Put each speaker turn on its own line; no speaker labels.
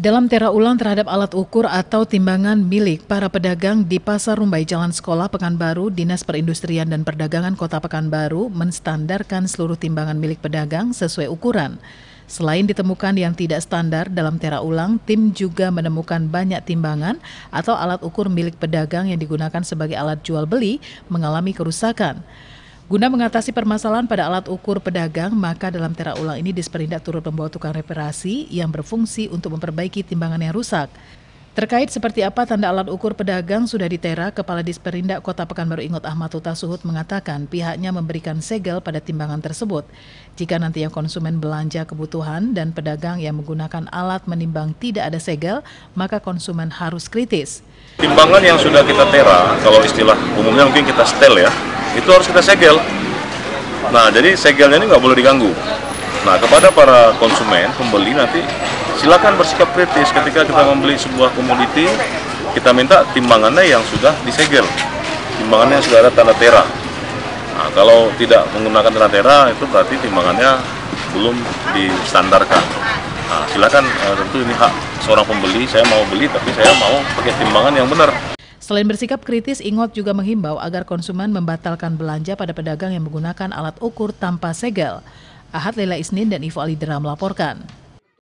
Dalam tera ulang terhadap alat ukur atau timbangan milik para pedagang di Pasar Rumbai Jalan Sekolah Pekanbaru, Dinas Perindustrian dan Perdagangan Kota Pekanbaru menstandarkan seluruh timbangan milik pedagang sesuai ukuran. Selain ditemukan yang tidak standar dalam tera ulang, tim juga menemukan banyak timbangan atau alat ukur milik pedagang yang digunakan sebagai alat jual beli mengalami kerusakan. Guna mengatasi permasalahan pada alat ukur pedagang, maka dalam tera ulang ini disperindak turut membawa tukang reparasi yang berfungsi untuk memperbaiki timbangan yang rusak. Terkait seperti apa tanda alat ukur pedagang sudah ditera, Kepala Disperindak Kota Pekanbaru Ingot Ahmad Tuta Suhud mengatakan pihaknya memberikan segel pada timbangan tersebut. Jika nantinya konsumen belanja kebutuhan dan pedagang yang menggunakan alat menimbang tidak ada segel, maka konsumen harus kritis.
Timbangan yang sudah kita tera, kalau istilah umumnya mungkin kita setel ya, itu harus kita segel. Nah, jadi segelnya ini nggak boleh diganggu. Nah, kepada para konsumen, pembeli nanti silakan bersikap kritis ketika kita membeli sebuah komoditi, kita minta timbangannya yang sudah disegel. Timbangannya yang sudah ada tanda tera. Nah, kalau tidak menggunakan tanda tera, itu berarti timbangannya belum distandarkan. Nah, silakan eh, tentu ini hak seorang pembeli, saya mau beli tapi saya mau pakai timbangan yang benar.
Selain bersikap kritis, Ingot juga menghimbau agar konsumen membatalkan belanja pada pedagang yang menggunakan alat ukur tanpa segel. Ahad Lela Isnin dan Ivo Alidera melaporkan.